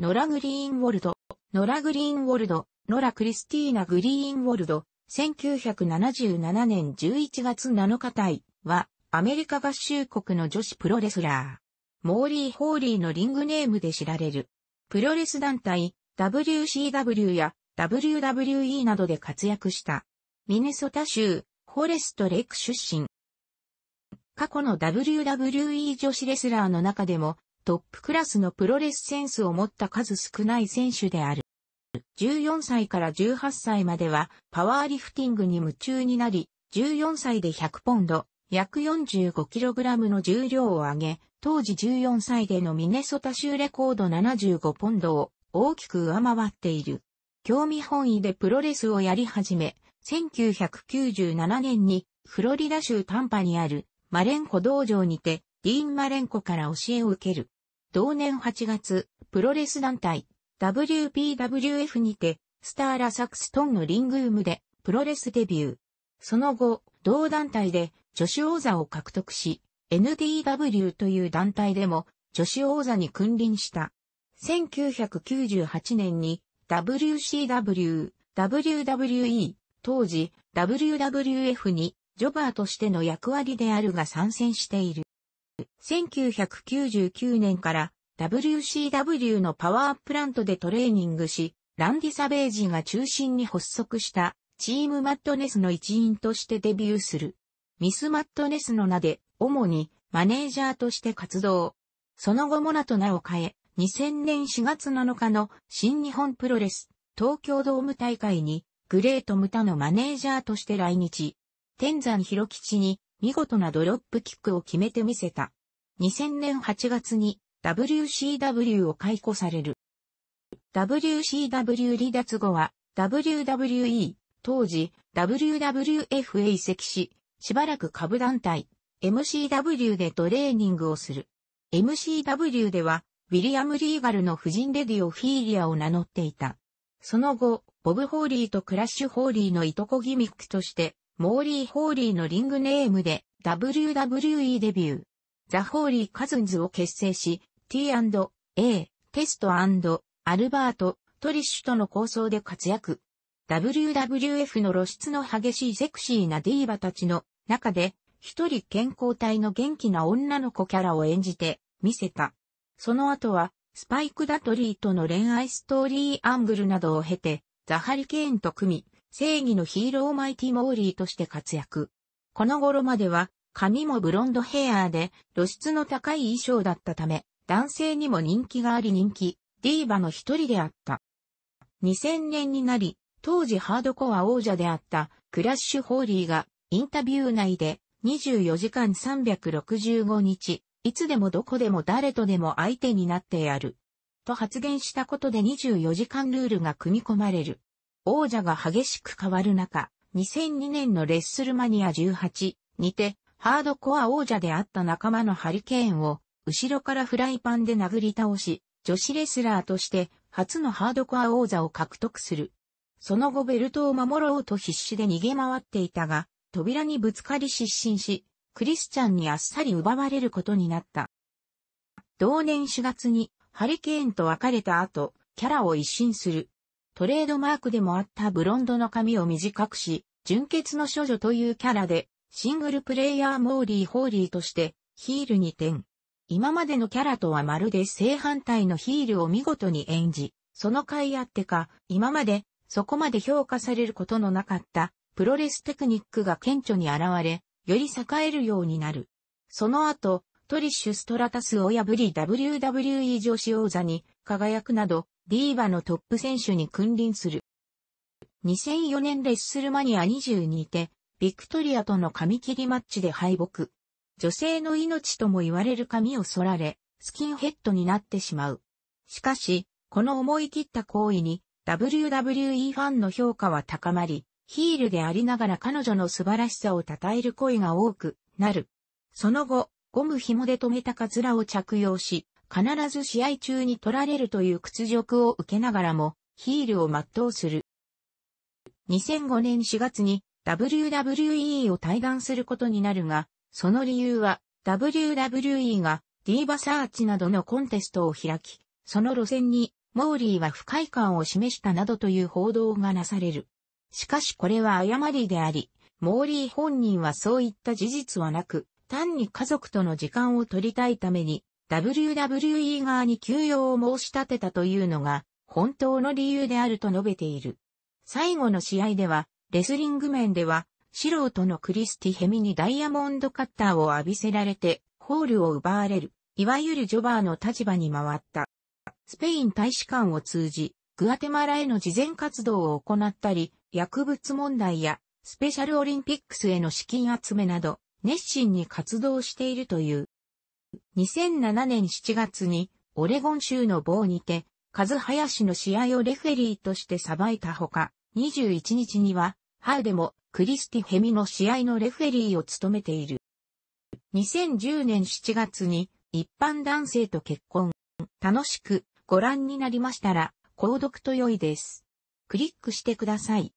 ノラ・グリーンウォルド、ノラ・グリーンウォルド、ノラ・クリスティーナ・グリーンウォルド、1977年11月7日対は、アメリカ合衆国の女子プロレスラー。モーリー・ホーリーのリングネームで知られる。プロレス団体、WCW や WWE などで活躍した。ミネソタ州、ホレスト・レック出身。過去の WWE 女子レスラーの中でもトップクラスのプロレスセンスを持った数少ない選手である。14歳から18歳まではパワーリフティングに夢中になり、14歳で100ポンド、約 45kg の重量を上げ、当時14歳でのミネソタ州レコード75ポンドを大きく上回っている。興味本位でプロレスをやり始め、1997年にフロリダ州タンパにあるマレンコ道場にてディーン・マレンコから教えを受ける。同年8月、プロレス団体 WPWF にて、スターラ・サクストンのリングームでプロレスデビュー。その後、同団体で女子王座を獲得し、NDW という団体でも女子王座に君臨した。1998年に WCW、WWE、当時 WWF にジョバーとしての役割であるが参戦している。1999年から WCW のパワープラントでトレーニングし、ランディ・サベージが中心に発足したチームマットネスの一員としてデビューする。ミス・マットネスの名で、主にマネージャーとして活動。その後もナと名を変え、2000年4月7日の新日本プロレス東京ドーム大会にグレート・ムタのマネージャーとして来日。天山広吉に見事なドロップキックを決めてみせた。2000年8月に WCW を解雇される。WCW 離脱後は WWE、当時 WWF へ移籍し、しばらく株団体 MCW でトレーニングをする。MCW ではウィリアム・リーガルの夫人レディオ・フィーリアを名乗っていた。その後、ボブ・ホーリーとクラッシュ・ホーリーのいとこギミックとしてモーリー・ホーリーのリングネームで WWE デビュー。ザ・ホーリー・カズンズを結成し、T&A、テストアルバート、トリッシュとの構想で活躍。WWF の露出の激しいセクシーなディーバたちの中で、一人健康体の元気な女の子キャラを演じて、見せた。その後は、スパイク・ダトリーとの恋愛ストーリーアングルなどを経て、ザ・ハリケーンと組み、正義のヒーローマイティ・モーリーとして活躍。この頃までは、髪もブロンドヘアーで露出の高い衣装だったため、男性にも人気があり人気、ディーバの一人であった。2000年になり、当時ハードコア王者であったクラッシュ・ホーリーがインタビュー内で24時間365日、いつでもどこでも誰とでも相手になってやる。と発言したことで24時間ルールが組み込まれる。王者が激しく変わる中、2002年のレッスルマニア18にて、ハードコア王者であった仲間のハリケーンを、後ろからフライパンで殴り倒し、女子レスラーとして初のハードコア王座を獲得する。その後ベルトを守ろうと必死で逃げ回っていたが、扉にぶつかり失神し、クリスチャンにあっさり奪われることになった。同年4月にハリケーンと別れた後、キャラを一新する。トレードマークでもあったブロンドの髪を短くし、純血の処女というキャラで、シングルプレイヤーモーリー・ホーリーとしてヒールに転。今までのキャラとはまるで正反対のヒールを見事に演じ、その甲斐あってか、今までそこまで評価されることのなかったプロレステクニックが顕著に現れ、より栄えるようになる。その後、トリッシュ・ストラタスを破り WWE 女子王座に輝くなど、リーバのトップ選手に君臨する。2004年レッスルマニア22で、ビクトリアとの髪切りマッチで敗北。女性の命とも言われる髪を剃られ、スキンヘッドになってしまう。しかし、この思い切った行為に、WWE ファンの評価は高まり、ヒールでありながら彼女の素晴らしさを称える声が多くなる。その後、ゴム紐で留めたカズラを着用し、必ず試合中に取られるという屈辱を受けながらも、ヒールを全うする。2005年4月に WWE を退団することになるが、その理由は WWE がディーバサーチなどのコンテストを開き、その路線にモーリーは不快感を示したなどという報道がなされる。しかしこれは誤りであり、モーリー本人はそういった事実はなく、単に家族との時間を取りたいために WWE 側に休養を申し立てたというのが本当の理由であると述べている。最後の試合では、レスリング面では、素人のクリスティヘミにダイヤモンドカッターを浴びせられて、ホールを奪われる、いわゆるジョバーの立場に回った。スペイン大使館を通じ、グアテマラへの慈善活動を行ったり、薬物問題や、スペシャルオリンピックスへの資金集めなど、熱心に活動しているという。2007年7月にオレゴン州の棒にて、カズハヤシの試合をレフェリーとしてさばいたほか、21日には、ハウでもクリスティ・ヘミの試合のレフェリーを務めている。2010年7月に一般男性と結婚。楽しくご覧になりましたら、購読と良いです。クリックしてください。